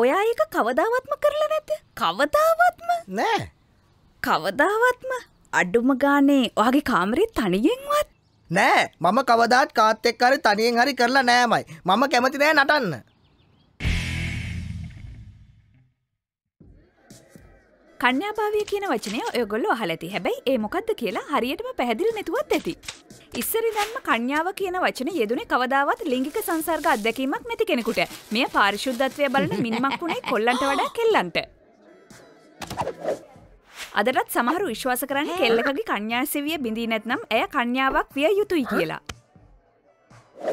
ඔයා ඒක කවදාවත්ම කරලා නැත කවදාවත්ම නෑ කවදාවත්ම අඩුම ගානේ ඔයාගේ කාමරේ තනියෙන්වත් නෑ මම කවදාත් කාත් එක්ක හරි තනියෙන් හරි කරලා නෑමයි මම කැමති නෑ නටන්න කන්‍යාභාවය කියන වචනය ඔයගොල්ලෝ අහලති හැබැයි ඒ මොකක්ද කියලා හරියටම පැහැදිලි නැතුවත් ඇති. ඉස්සරිදන්ම කන්‍යාව කියන වචන යෙදුනේ කවදාවත් ලිංගික සංසර්ග අත්දැකීමක් නැති කෙනෙකුට. මෙය පාරිශුද්ධත්වය බලන මිනිමක් වුණේ කොල්ලන්ට වඩා කෙල්ලන්ට. අදටත් සමහර විශ්වාස කරන්නේ කෙල්ලකගේ කන්‍යාසෙවිය බිඳී නැත්නම් ඇය කන්‍යාවක් විය යුතුයි කියලා.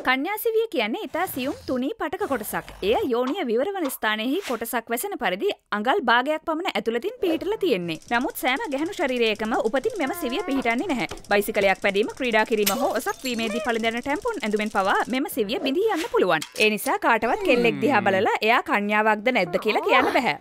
කන්‍යාසිවිය කියන්නේ ඉතා සියුම් තුනී පටක කොටසක්. එය යෝනිය විවරවන ස්ථානයෙහි කොටසක් වැසෙන පරිදි අඟල් භාගයක් පමණ ඇතුළතින් පිහිටලා තියෙන්නේ. නමුත් සෑම ගැහණු ශරීරයකම උපතින් මෙම සිවිය පිහිටන්නේ නැහැ. බයිසිකලයක් පැදීම, ක්‍රීඩා කිරීම හෝ ඔසක් වීමේදී පළඳින ටැම්පොන් ඇඳුමෙන් පවා මෙම සිවිය බිඳී යන්න පුළුවන්. ඒ නිසා කාටවත් කෙල්ලෙක් දිහා බලලා එයා කන්‍යාවක්ද නැද්ද කියලා කියන්න බෑ.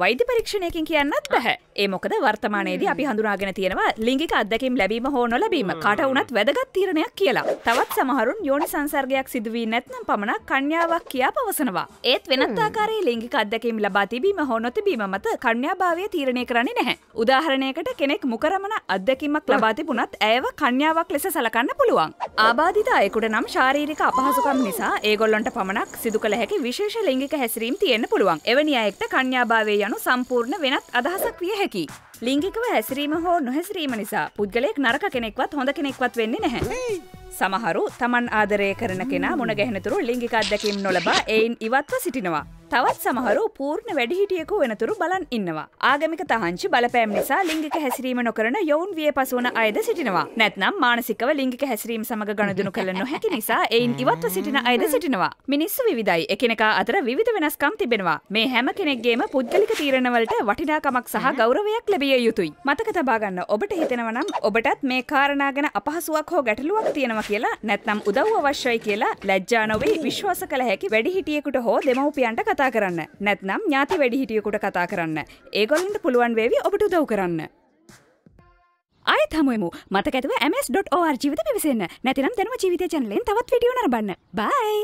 වෛද්‍ය පරීක්ෂණයකින් කියන්නත් බෑ. ඒ මොකද වර්තමානයේද අපි හඳුනාගෙන තියෙනවා ලිංගික අදැකම් ලැබීම හෝ නොලැබීම කට වුණත් වැදගත් තීරණයක් කියලා. තවත් සමහරුන් යෝනි සංසර්ගයක් සිදුවී නැත්නම් පමණක් කන්‍යාවක් කියා පවසනවා. ඒත් වෙනත් ආකාරයේ ලිංගික අදැකම් ලබා තිබීම හෝ නොතිබීම මත කන්‍යාභාවය තීරණය කරන්නේ නැහැ. උදාහරණයකට කෙනෙක් මුකරමන අත්දැකීමක් ලබා තිබුණත් ඇයව කන්‍යාවක් ලෙස සලකන්න පුළුවන්. ආබාධිත අයෙකුට නම් ශාරීරික අපහසුකම් නිසා ඒගොල්ලොන්ට පමණක් සිදු කළ හැකි විශේෂ ලිංගික හැසිරීම් තියෙන්න පුළුවන්. එවැනි අයෙක්ට කන්‍යාභාවය යනු සම්පූර්ණ වෙනත් අදහසක් විය හැකියි. නොහැකි. ලිංගිකව හැසිරීම හෝ නොහැසිරීම නිසා පුද්ගලයෙක් නරක කෙනෙක්වත් හොඳ කෙනෙක්වත් වෙන්නේ නැහැ. සමහරු තමන් ආදරය කරන කෙන මුණ ගැහනතුරු ලිංගිකත් දැකීම් නොලබ එයින් ඉවත්ව සිටිනවා. තවත් සමහරු පූර්ණ වැඩිහිටියකු වෙනතුරු බලන් ඉන්නවා. ආගමික තහංචි බලපෑම් නිසා ලිංගික හැසිරීම නොකරන යොවුන් විය පසුවන අයද සිටිනවා. නැත්නම් මානසිකව ලිංගික හැසිරීම සමග ගනුදෙනු කළ නොහැකි නිසා එයින් ඉවත්ව සිටින අයද සිටිනවා. මිනිස්සු විවිධයි. එකිනෙකා අතර විවිධ වෙනස්කම් තිබෙනවා. මේ හැම කෙනෙක්ගේම පුද්ගලික තීරණවලට වටිනාකමක් සහ ගෞරවයක් ලැබිය යුතුයි. මතක තබා ගන්න ඔබට හිතෙනවා නම් ඔබටත් මේ කාරණා ගැන අපහසුාවක් හෝ ගැටලුවක් තියෙනවා කියලා නැත්නම් උදව් අවශ්‍යයි කියලා ලැජ්ජා නොවී විශ්වාස කළ හැකි වැඩිහිටියෙකුට හෝ දෙමව්පියන්ට කතා කතා කරන්න නැත්නම් ඥාති වැඩිහිටියකුට කතා කරන්න ඒගොලින්ට පුළුවන් වේවි ඔබට උදව් කරන්න. අයත් හමුවමු මතකඇතුව ms.org ජීවිත පිවිසන්න නැතිනම් දැනම ජීවිත චැනලෙන් තවත් විඩියෝ නරබන්න බයි!